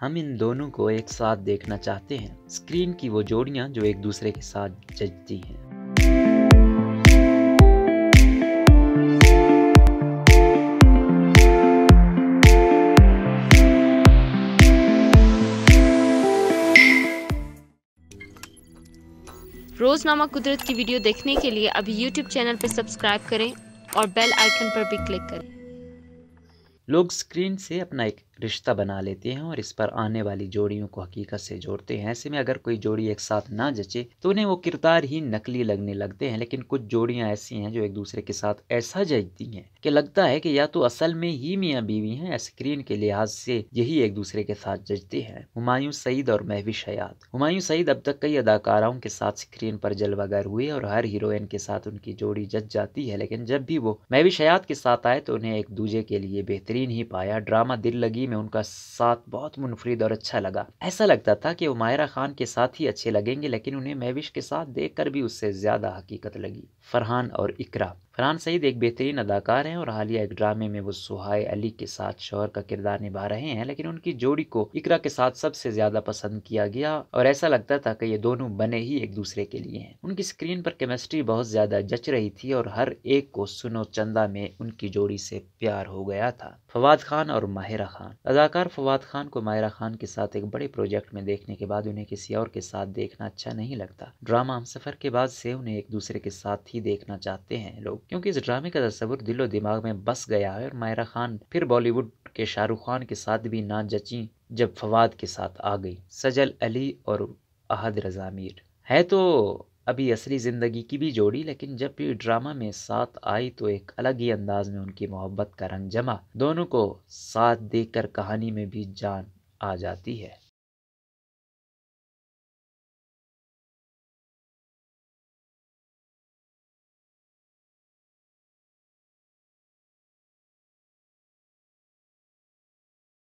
हम इन दोनों को एक साथ देखना चाहते हैं स्क्रीन की वो जोड़ियां जो एक दूसरे के साथ जजती हैं रोजनामा कुदरत की वीडियो देखने के लिए अभी यूट्यूब चैनल पर सब्सक्राइब करें और बेल आइकन पर भी क्लिक करें लोग स्क्रीन से अपना एक रिश्ता बना लेते हैं और इस पर आने वाली जोड़ियों को हकीकत से जोड़ते हैं ऐसे में अगर कोई जोड़ी एक साथ ना जचे तो उन्हें वो किरदार ही नकली लगने लगते हैं लेकिन कुछ जोड़ियाँ ऐसी हैं जो एक दूसरे के साथ ऐसा जचती हैं कि लगता है कि या तो असल में ही मियाँ बीवी हैं स्क्रीन के लिहाज से यही एक दूसरे के साथ जचते हैं हमायूं सईद और महविश हयात हमायूं सईद अब तक कई अदाकाराओं के साथ स्क्रीन पर जलवागर हुए और हर हीरोइन के साथ उनकी जोड़ी जच जाती है लेकिन जब भी वो महविश हयात के साथ आए तो उन्हें एक दूजे के लिए बेहतरीन ही पाया ड्रामा दिल लगी ज़िंदगी में उनका साथ बहुत मुनफरद और अच्छा लगा ऐसा लगता था कि वो मायरा खान के साथ ही अच्छे लगेंगे लेकिन उन्हें महविश के साथ कर भी उससे ज़्यादा हकीकत लगी फरहान और इकरा फरहान सईद एक बेहतरीन अदाकार हैं और हालिया एक ड्रामे में वो सुहाय अली के साथ शोहर का किरदार निभा रहे हैं लेकिन उनकी जोड़ी को इकरा के साथ सबसे ज़्यादा पसंद किया गया और ऐसा लगता था कि ये दोनों बने ही एक दूसरे के लिए हैं उनकी स्क्रीन पर केमिस्ट्री बहुत ज़्यादा जच रही थी और हर एक को सुनो चंदा में उनकी जोड़ी से प्यार हो गया था फवाद खान और माहिरा खान अदाकार फवाद खान को मायरा खान के साथ एक बड़े प्रोजेक्ट में देखने के बाद उन्हें किसी और के साथ देखना अच्छा नहीं लगता ड्रामा हम सफर के बाद से उन्हें एक दूसरे के साथ ही देखना चाहते हैं लोग क्योंकि इस ड्रामे का तस्वुर दिलो दिमाग में बस गया है और मायरा खान फिर बॉलीवुड के शाहरुख खान के साथ भी ना जची जब फवाद के साथ आ गई सजल अली और अहद रजामीर है तो अभी असली ज़िंदगी की भी जोड़ी लेकिन जब भी ड्रामा में साथ आई तो एक अलग ही अंदाज में उनकी मोहब्बत का रंग जमा दोनों को साथ देखकर कहानी में भी जान आ जाती है